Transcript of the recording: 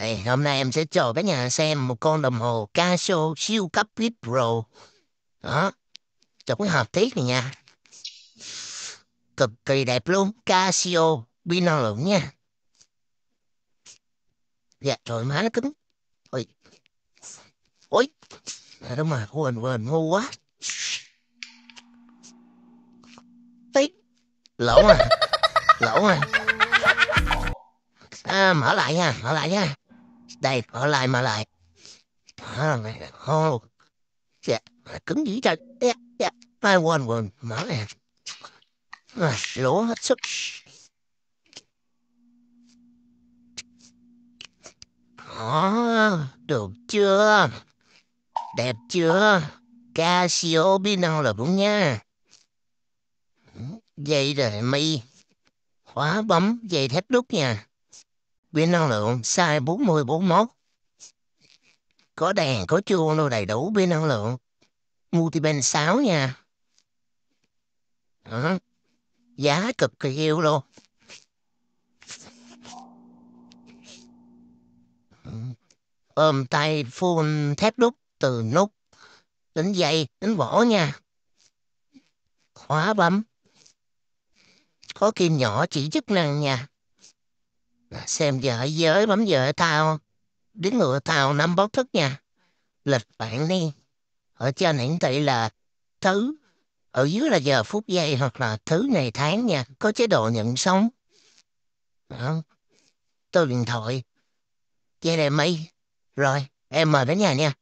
Ê, hôm nay em sẽ cho cả nhà xem một con đồng hồ Casio siêu cấp VIP Pro. Đó. Trong cái hợp tiết này nha. Cực kỳ đẹp luôn. Casio Binaural nha. Dạ, trời má nó cứng. Ôi. Ôi. À, đúng rồi, quên, quên, ngu quá. Tí. Lỗ à. Lỗ à. À, mở lại nha, mở lại nha đây mở lại mà lại mở lại hô dạ cứng dữ trời dạ dạ mai quên quên mở này à, lỗ hết sức đó được chưa đẹp chưa Casio biết đâu là đúng nha dây rồi mi khóa bấm dây thép nút nha Pin năng lượng size 4041. Có đèn, có chuông luôn đầy đủ pin năng lượng. Multibank 6 nha. Đó. Giá cực kỳ yêu luôn. Ôm tay phun thép đúc từ nút đến dây đến vỏ nha. Khóa bấm. Có kim nhỏ chỉ chức năng nha xem vợ giới bấm vợ tao đến ngựa tao năm bó thức nha lịch bạn đi ở trên hiển thị là thứ ở dưới là giờ phút giây hoặc là thứ ngày tháng nha có chế độ nhận sống đó. tôi điện thoại che đèn mây rồi em mời đến nhà nha